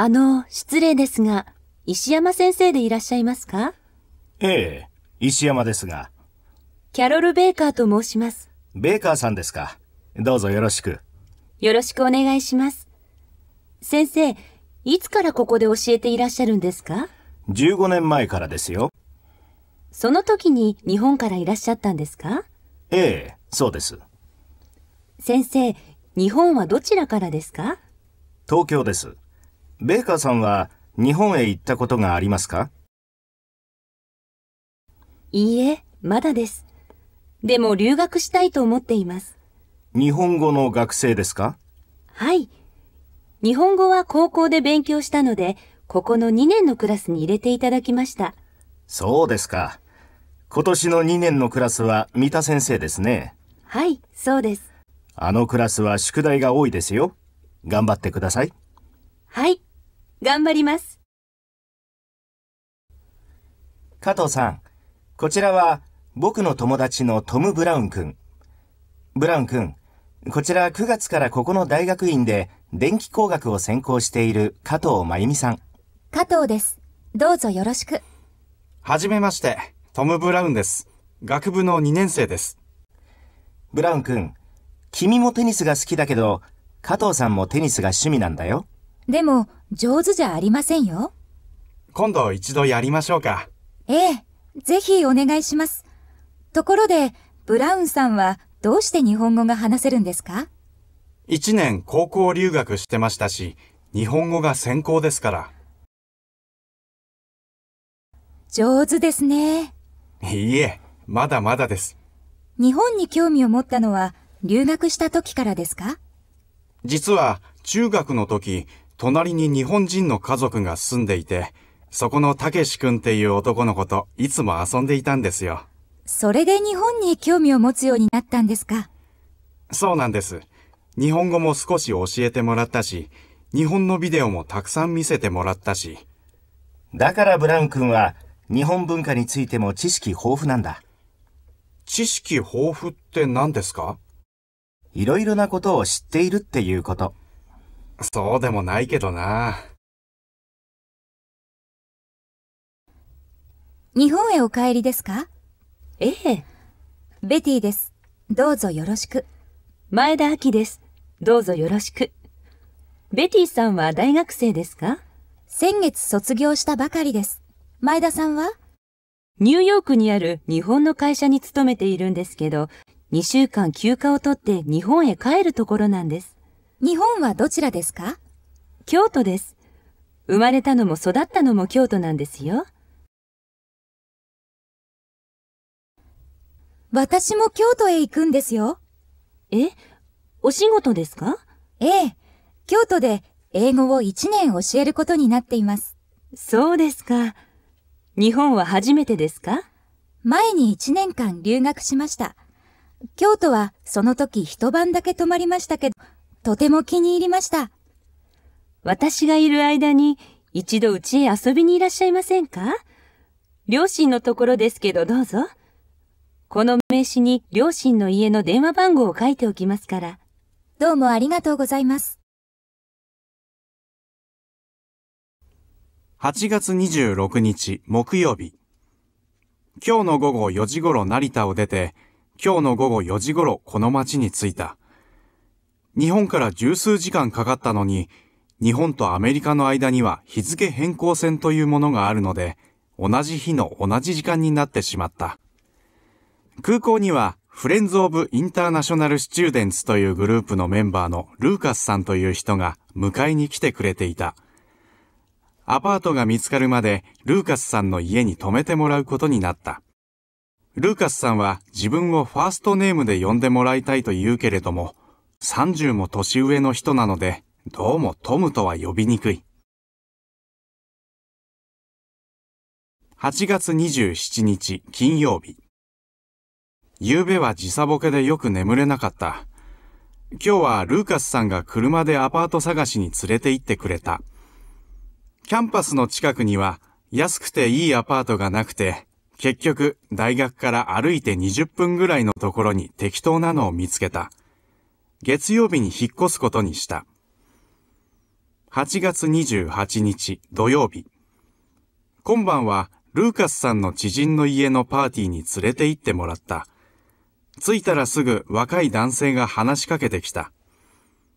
あの、失礼ですが、石山先生でいらっしゃいますかええ、石山ですが。キャロル・ベーカーと申します。ベーカーさんですか。どうぞよろしく。よろしくお願いします。先生、いつからここで教えていらっしゃるんですか ?15 年前からですよ。その時に日本からいらっしゃったんですかええ、そうです。先生、日本はどちらからですか東京です。ベーカーさんは日本へ行ったことがありますかいいえ、まだです。でも留学したいと思っています。日本語の学生ですかはい。日本語は高校で勉強したので、ここの2年のクラスに入れていただきました。そうですか。今年の2年のクラスは三田先生ですね。はい、そうです。あのクラスは宿題が多いですよ。頑張ってください。はい。頑張ります。加藤さん、こちらは僕の友達のトム・ブラウン君。ブラウン君、こちら9月からここの大学院で電気工学を専攻している加藤真由美さん。加藤です。どうぞよろしく。はじめまして、トム・ブラウンです。学部の2年生です。ブラウン君、君もテニスが好きだけど、加藤さんもテニスが趣味なんだよ。でも、上手じゃありませんよ。今度一度やりましょうか。ええ、ぜひお願いします。ところで、ブラウンさんはどうして日本語が話せるんですか一年高校留学してましたし、日本語が専攻ですから。上手ですね。いいえ、まだまだです。日本に興味を持ったのは留学した時からですか実は中学の時、隣に日本人の家族が住んでいて、そこのたけし君っていう男の子といつも遊んでいたんですよ。それで日本に興味を持つようになったんですかそうなんです。日本語も少し教えてもらったし、日本のビデオもたくさん見せてもらったし。だからブラウン君は日本文化についても知識豊富なんだ。知識豊富って何ですかいろいろなことを知っているっていうこと。そうでもないけどな。日本へお帰りですかええ。ベティです。どうぞよろしく。前田明です。どうぞよろしく。ベティさんは大学生ですか先月卒業したばかりです。前田さんはニューヨークにある日本の会社に勤めているんですけど、2週間休暇を取って日本へ帰るところなんです。日本はどちらですか京都です。生まれたのも育ったのも京都なんですよ。私も京都へ行くんですよ。えお仕事ですかええ。京都で英語を1年教えることになっています。そうですか。日本は初めてですか前に1年間留学しました。京都はその時一晩だけ泊まりましたけど、とても気に入りました。私がいる間に一度うちへ遊びにいらっしゃいませんか両親のところですけどどうぞ。この名刺に両親の家の電話番号を書いておきますから。どうもありがとうございます。8月26日木曜日。今日の午後4時頃成田を出て、今日の午後4時頃この町に着いた。日本から十数時間かかったのに、日本とアメリカの間には日付変更線というものがあるので、同じ日の同じ時間になってしまった。空港には、フレンズ・オブ・インターナショナル・スチューデンツというグループのメンバーのルーカスさんという人が迎えに来てくれていた。アパートが見つかるまでルーカスさんの家に泊めてもらうことになった。ルーカスさんは自分をファーストネームで呼んでもらいたいと言うけれども、30も年上の人なので、どうもトムとは呼びにくい。8月27日金曜日。昨夜は時差ボケでよく眠れなかった。今日はルーカスさんが車でアパート探しに連れて行ってくれた。キャンパスの近くには安くていいアパートがなくて、結局大学から歩いて20分ぐらいのところに適当なのを見つけた。月曜日に引っ越すことにした。8月28日土曜日。今晩はルーカスさんの知人の家のパーティーに連れて行ってもらった。着いたらすぐ若い男性が話しかけてきた。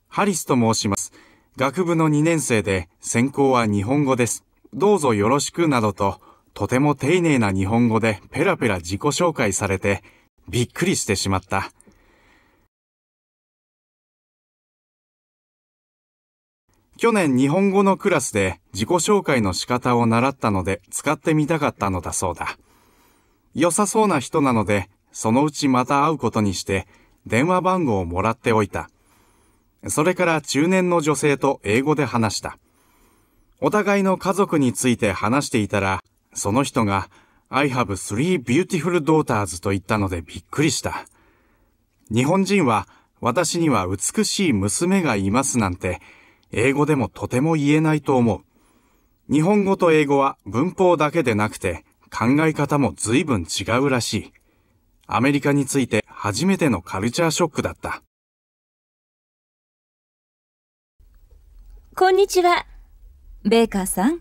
ハリスと申します。学部の2年生で専攻は日本語です。どうぞよろしくなどと、とても丁寧な日本語でペラペラ自己紹介されて、びっくりしてしまった。去年日本語のクラスで自己紹介の仕方を習ったので使ってみたかったのだそうだ。良さそうな人なので、そのうちまた会うことにして電話番号をもらっておいた。それから中年の女性と英語で話した。お互いの家族について話していたら、その人が I have three beautiful daughters と言ったのでびっくりした。日本人は私には美しい娘がいますなんて英語でもとても言えないと思う。日本語と英語は文法だけでなくて考え方も随分違うらしい。アメリカについて初めてのカルチャーショックだった。こんにちは。ベーカーさん、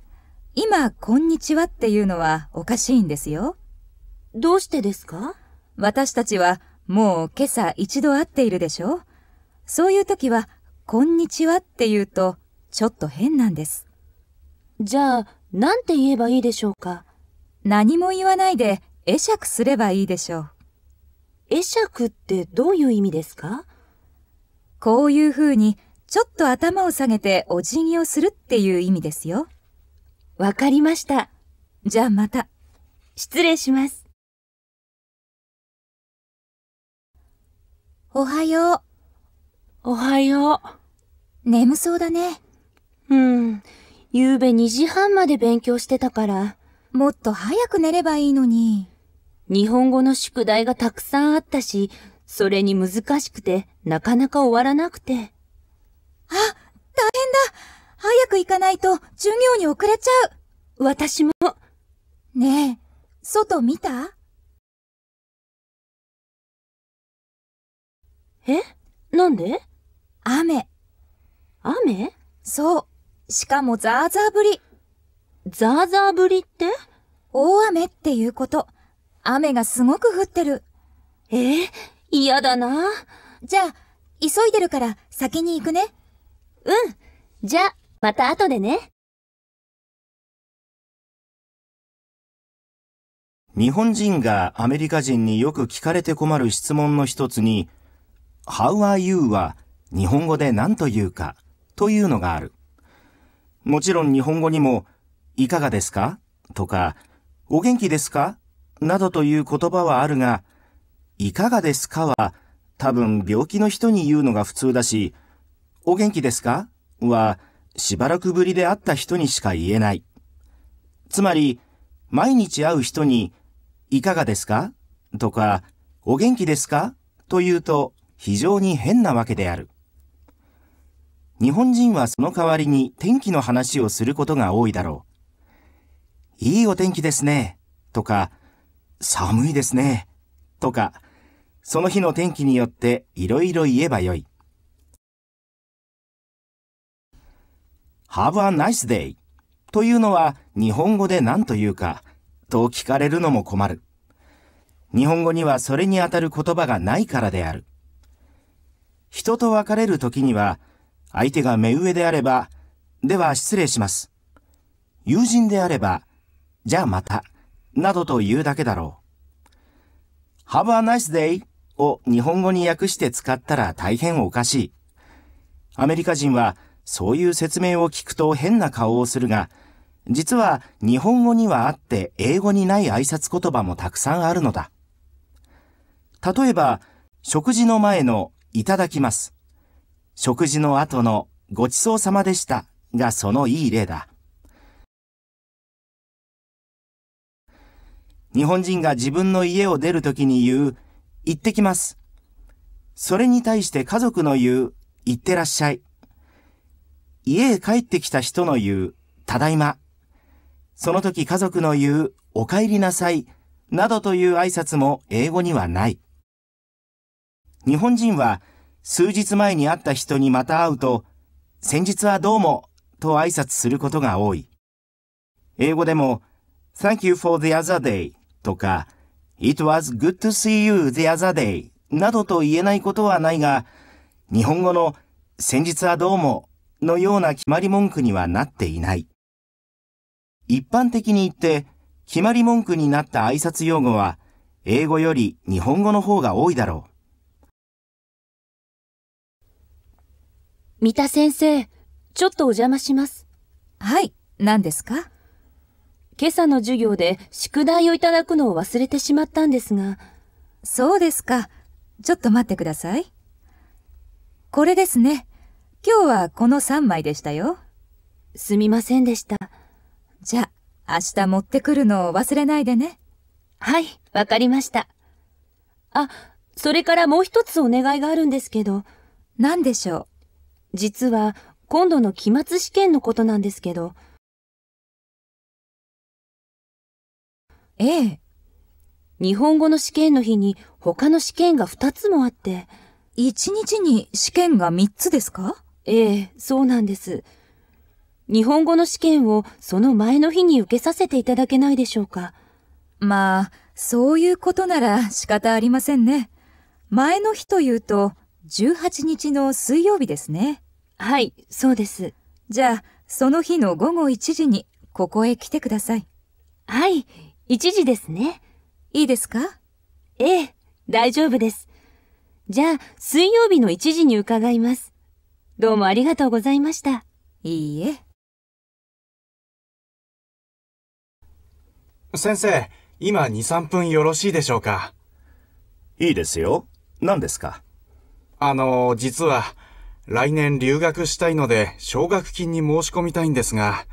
今、こんにちはっていうのはおかしいんですよ。どうしてですか私たちはもう今朝一度会っているでしょそういう時はこんにちはって言うと、ちょっと変なんです。じゃあ、なんて言えばいいでしょうか何も言わないで、会釈すればいいでしょう。会釈ってどういう意味ですかこういう風に、ちょっと頭を下げてお辞儀をするっていう意味ですよ。わかりました。じゃあまた。失礼します。おはよう。おはよう。眠そうだね。うん。昨べ2時半まで勉強してたから。もっと早く寝ればいいのに。日本語の宿題がたくさんあったし、それに難しくて、なかなか終わらなくて。あ、大変だ早く行かないと授業に遅れちゃう私も。ねえ、外見たえなんでそう。しかもザーザー降り。ザーザー降りって大雨っていうこと。雨がすごく降ってる。ええ、嫌だな。じゃあ、急いでるから先に行くね。うん。じゃあ、また後でね。日本人がアメリカ人によく聞かれて困る質問の一つに、How are you は日本語で何というか。というのがある。もちろん日本語にも、いかがですかとか、お元気ですかなどという言葉はあるが、いかがですかは多分病気の人に言うのが普通だし、お元気ですかはしばらくぶりで会った人にしか言えない。つまり、毎日会う人に、いかがですかとか、お元気ですかというと非常に変なわけである。日本人はその代わりに天気の話をすることが多いだろう。いいお天気ですね、とか、寒いですね、とか、その日の天気によっていろいろ言えばよい。Have a nice day というのは日本語で何というかと聞かれるのも困る。日本語にはそれにあたる言葉がないからである。人と別れる時には相手が目上であれば、では失礼します。友人であれば、じゃあまた、などと言うだけだろう。Have a nice day を日本語に訳して使ったら大変おかしい。アメリカ人はそういう説明を聞くと変な顔をするが、実は日本語にはあって英語にない挨拶言葉もたくさんあるのだ。例えば、食事の前のいただきます食事の後のごちそうさまでしたがそのいい例だ。日本人が自分の家を出るときに言う、行ってきます。それに対して家族の言う、行ってらっしゃい。家へ帰ってきた人の言う、ただいま。その時家族の言う、お帰りなさい、などという挨拶も英語にはない。日本人は数日前に会った人にまた会うと、先日はどうもと挨拶することが多い。英語でも、Thank you for the other day とか、It was good to see you the other day などと言えないことはないが、日本語の先日はどうものような決まり文句にはなっていない。一般的に言って、決まり文句になった挨拶用語は、英語より日本語の方が多いだろう。三田先生、ちょっとお邪魔します。はい、何ですか今朝の授業で宿題をいただくのを忘れてしまったんですが。そうですか。ちょっと待ってください。これですね。今日はこの3枚でしたよ。すみませんでした。じゃあ、明日持ってくるのを忘れないでね。はい、わかりました。あ、それからもう一つお願いがあるんですけど。何でしょう実は今度の期末試験のことなんですけど。ええ。日本語の試験の日に他の試験が二つもあって。一日に試験が三つですかええ、そうなんです。日本語の試験をその前の日に受けさせていただけないでしょうか。まあ、そういうことなら仕方ありませんね。前の日というと、18日の水曜日ですね。はい、そうです。じゃあ、その日の午後1時に、ここへ来てください。はい、1時ですね。いいですかええ、大丈夫です。じゃあ、水曜日の1時に伺います。どうもありがとうございました。いいえ。先生、今2、3分よろしいでしょうかいいですよ。何ですかあの、実は、来年留学したいので、奨学金に申し込みたいんですが、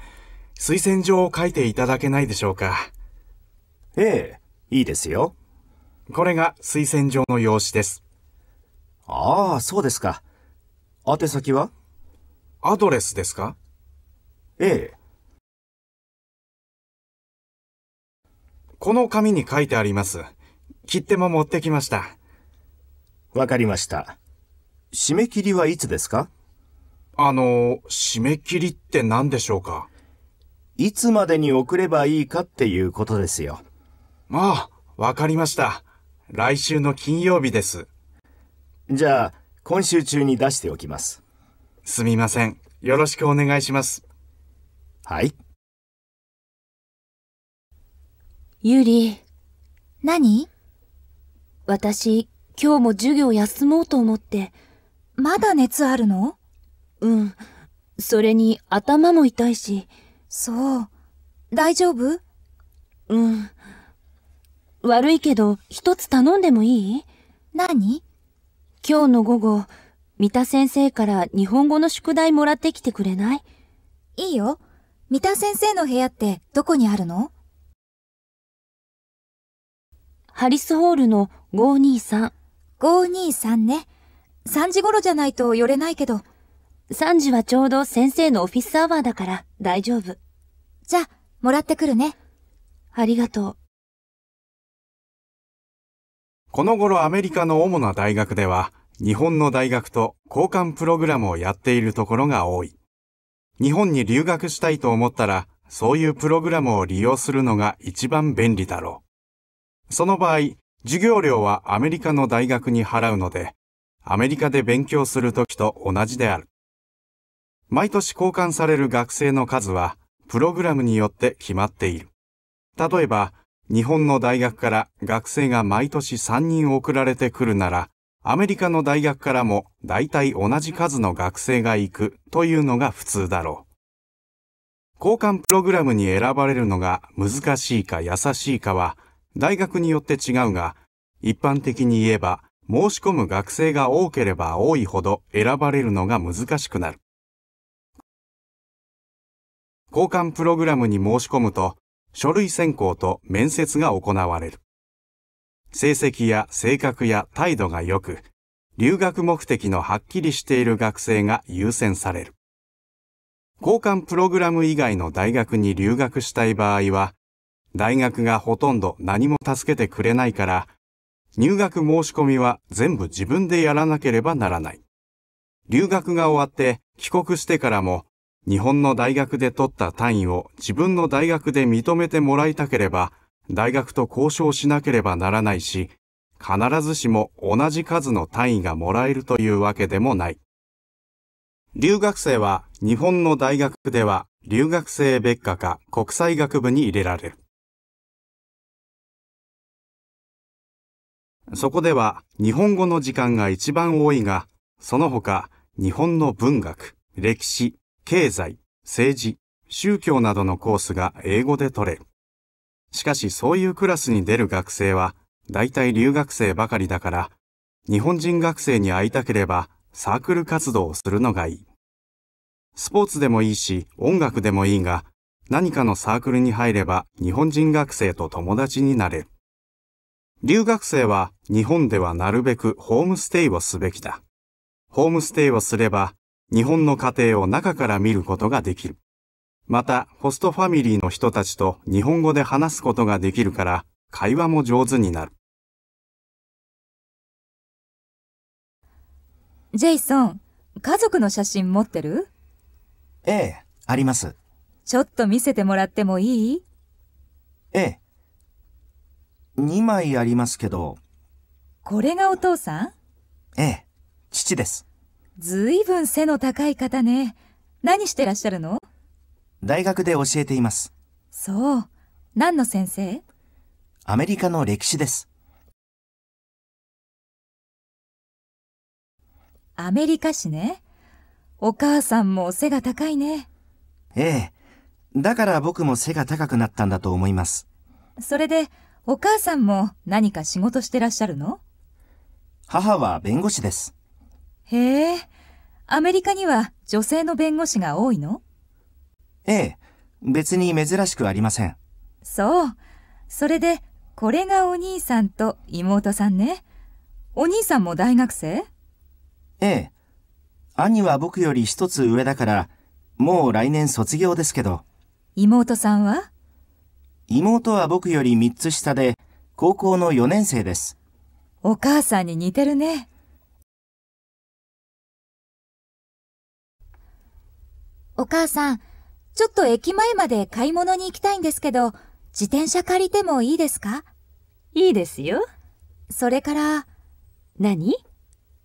推薦状を書いていただけないでしょうか。ええ、いいですよ。これが推薦状の用紙です。ああ、そうですか。宛先はアドレスですかええ。この紙に書いてあります。切手も持ってきました。わかりました。締め切りはいつですかあの、締め切りって何でしょうかいつまでに送ればいいかっていうことですよ。ああ、わかりました。来週の金曜日です。じゃあ、今週中に出しておきます。すみません。よろしくお願いします。はい。ゆり。何私、今日も授業休もうと思って。まだ熱あるのうん。それに頭も痛いし。そう。大丈夫うん。悪いけど、一つ頼んでもいい何今日の午後、三田先生から日本語の宿題もらってきてくれないいいよ。三田先生の部屋ってどこにあるのハリスホールの523。523ね。3時頃じゃないと寄れないけど。3時はちょうど先生のオフィスアワーだから大丈夫。じゃあ、もらってくるね。ありがとう。この頃アメリカの主な大学では、日本の大学と交換プログラムをやっているところが多い。日本に留学したいと思ったら、そういうプログラムを利用するのが一番便利だろう。その場合、授業料はアメリカの大学に払うので、アメリカで勉強するときと同じである。毎年交換される学生の数は、プログラムによって決まっている。例えば、日本の大学から学生が毎年3人送られてくるなら、アメリカの大学からも大体同じ数の学生が行くというのが普通だろう。交換プログラムに選ばれるのが難しいか優しいかは大学によって違うが、一般的に言えば申し込む学生が多ければ多いほど選ばれるのが難しくなる。交換プログラムに申し込むと、書類選考と面接が行われる。成績や性格や態度が良く、留学目的のはっきりしている学生が優先される。交換プログラム以外の大学に留学したい場合は、大学がほとんど何も助けてくれないから、入学申し込みは全部自分でやらなければならない。留学が終わって帰国してからも日本の大学で取った単位を自分の大学で認めてもらいたければ大学と交渉しなければならないし必ずしも同じ数の単位がもらえるというわけでもない。留学生は日本の大学では留学生別科か国際学部に入れられる。そこでは日本語の時間が一番多いが、その他日本の文学、歴史、経済、政治、宗教などのコースが英語で取れる。しかしそういうクラスに出る学生は大体留学生ばかりだから、日本人学生に会いたければサークル活動をするのがいい。スポーツでもいいし音楽でもいいが、何かのサークルに入れば日本人学生と友達になれる。留学生は日本ではなるべくホームステイをすべきだ。ホームステイをすれば日本の家庭を中から見ることができる。また、ホストファミリーの人たちと日本語で話すことができるから会話も上手になる。ジェイソン、家族の写真持ってるええ、あります。ちょっと見せてもらってもいいええ。2枚ありますけど。これがお父さんええ、父です。ずいぶん背の高い方ね。何してらっしゃるの大学で教えています。そう。何の先生アメリカの歴史です。アメリカ史ね。お母さんも背が高いね。ええ。だから僕も背が高くなったんだと思います。それで、お母さんも何か仕事してらっしゃるの母は弁護士です。へえ、アメリカには女性の弁護士が多いのええ、別に珍しくありません。そう。それで、これがお兄さんと妹さんね。お兄さんも大学生ええ。兄は僕より一つ上だから、もう来年卒業ですけど。妹さんは妹は僕より三つ下で、高校の四年生です。お母さんに似てるね。お母さん、ちょっと駅前まで買い物に行きたいんですけど、自転車借りてもいいですかいいですよ。それから、何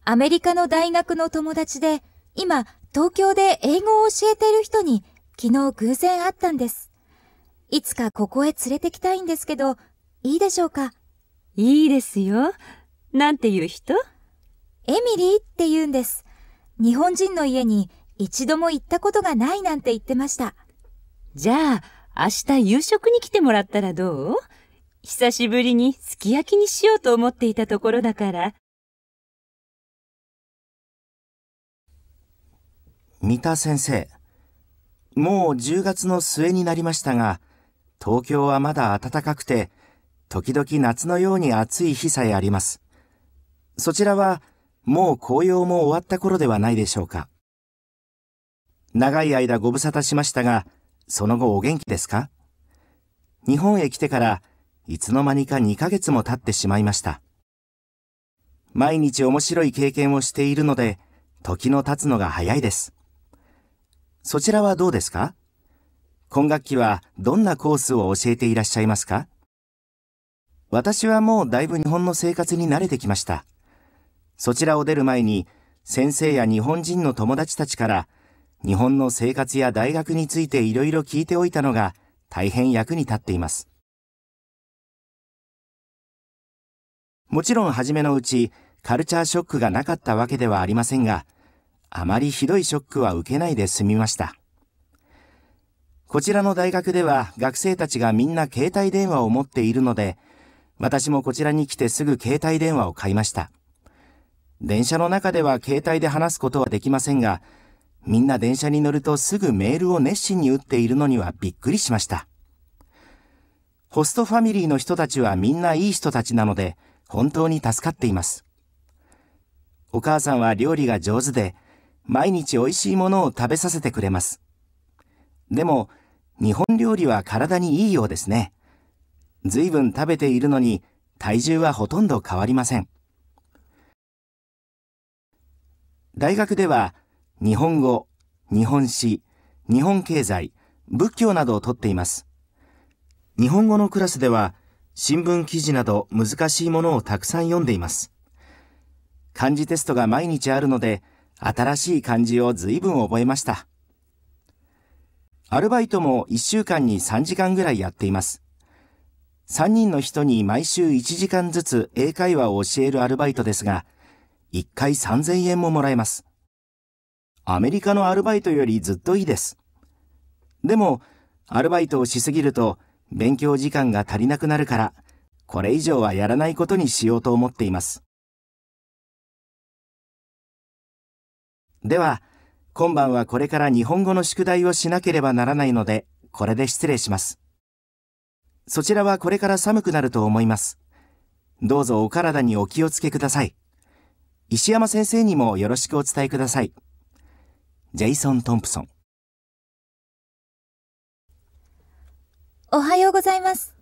アメリカの大学の友達で、今、東京で英語を教えている人に、昨日偶然会ったんです。いつかここへ連れてきたいんですけど、いいでしょうかいいですよ。なんていう人エミリーって言うんです。日本人の家に一度も行ったことがないなんて言ってました。じゃあ、明日夕食に来てもらったらどう久しぶりにすき焼きにしようと思っていたところだから。三田先生、もう10月の末になりましたが、東京はまだ暖かくて、時々夏のように暑い日さえあります。そちらは、もう紅葉も終わった頃ではないでしょうか。長い間ご無沙汰しましたが、その後お元気ですか日本へ来てから、いつの間にか2ヶ月も経ってしまいました。毎日面白い経験をしているので、時の経つのが早いです。そちらはどうですか今学期はどんなコースを教えていらっしゃいますか私はもうだいぶ日本の生活に慣れてきました。そちらを出る前に、先生や日本人の友達たちから、日本の生活や大学についていろいろ聞いておいたのが大変役に立っています。もちろん初めのうちカルチャーショックがなかったわけではありませんが、あまりひどいショックは受けないで済みました。こちらの大学では学生たちがみんな携帯電話を持っているので、私もこちらに来てすぐ携帯電話を買いました。電車の中では携帯で話すことはできませんが、みんな電車に乗るとすぐメールを熱心に打っているのにはびっくりしました。ホストファミリーの人たちはみんないい人たちなので、本当に助かっています。お母さんは料理が上手で、毎日美味しいものを食べさせてくれます。でも、日本料理は体にいいようですね。随分食べているのに体重はほとんど変わりません。大学では日本語、日本史、日本経済、仏教などをとっています。日本語のクラスでは新聞記事など難しいものをたくさん読んでいます。漢字テストが毎日あるので新しい漢字を随分覚えました。アルバイトも1週間に3時間ぐらいやっています。3人の人に毎週1時間ずつ英会話を教えるアルバイトですが、1回3000円ももらえます。アメリカのアルバイトよりずっといいです。でも、アルバイトをしすぎると勉強時間が足りなくなるから、これ以上はやらないことにしようと思っています。では、今晩はこれから日本語の宿題をしなければならないので、これで失礼します。そちらはこれから寒くなると思います。どうぞお体にお気をつけください。石山先生にもよろしくお伝えください。ジェイソン・トンプソン。おはようございます。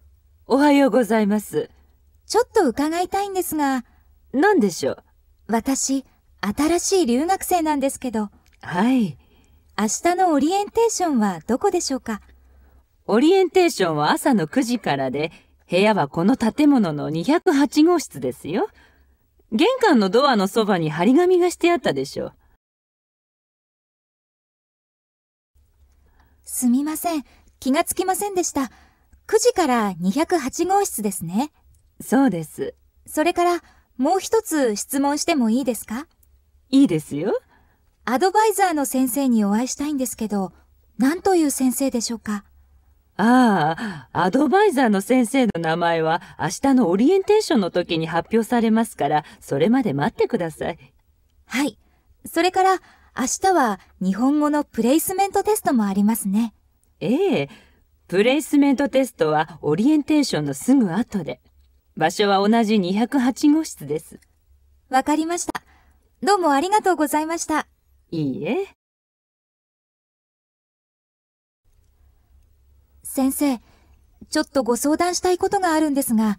おはようございます。ちょっと伺いたいんですが。何でしょう私、新しい留学生なんですけど。はい。明日のオリエンテーションはどこでしょうかオリエンテーションは朝の9時からで、部屋はこの建物の208号室ですよ。玄関のドアのそばに張り紙がしてあったでしょう。すみません。気がつきませんでした。9時から208号室ですね。そうです。それから、もう一つ質問してもいいですかいいですよ。アドバイザーの先生にお会いしたいんですけど、何という先生でしょうかああ、アドバイザーの先生の名前は明日のオリエンテーションの時に発表されますから、それまで待ってください。はい。それから、明日は日本語のプレイスメントテストもありますね。ええ。プレイスメントテストはオリエンテーションのすぐ後で。場所は同じ208号室です。わかりました。どうもありがとうございました。いいえ。先生、ちょっとご相談したいことがあるんですが、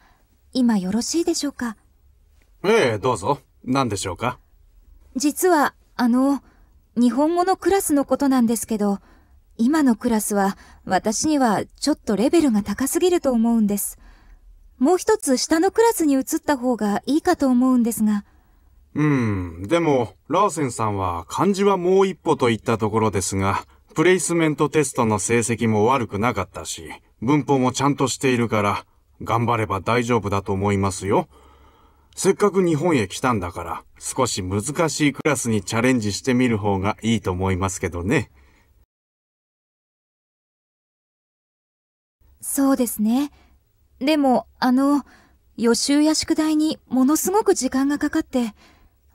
今よろしいでしょうかええ、どうぞ。何でしょうか実は、あの、日本語のクラスのことなんですけど、今のクラスは私にはちょっとレベルが高すぎると思うんです。もう一つ下のクラスに移った方がいいかと思うんですが。うん、でも、ラーセンさんは漢字はもう一歩といったところですが、プレイスメントテストの成績も悪くなかったし、文法もちゃんとしているから、頑張れば大丈夫だと思いますよ。せっかく日本へ来たんだから、少し難しいクラスにチャレンジしてみる方がいいと思いますけどね。そうですね。でも、あの、予習や宿題にものすごく時間がかかって、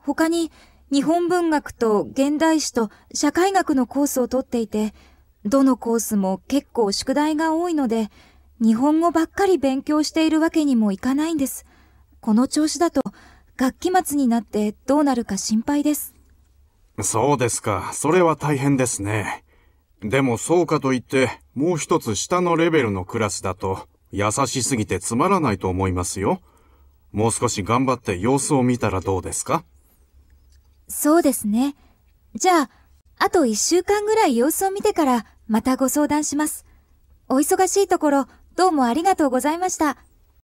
他に日本文学と現代史と社会学のコースを取っていて、どのコースも結構宿題が多いので、日本語ばっかり勉強しているわけにもいかないんです。この調子だと、学期末になってどうなるか心配です。そうですか。それは大変ですね。でもそうかといって、もう一つ下のレベルのクラスだと、優しすぎてつまらないと思いますよ。もう少し頑張って様子を見たらどうですかそうですね。じゃあ、あと一週間ぐらい様子を見てから、またご相談します。お忙しいところ、どうもありがとうございました。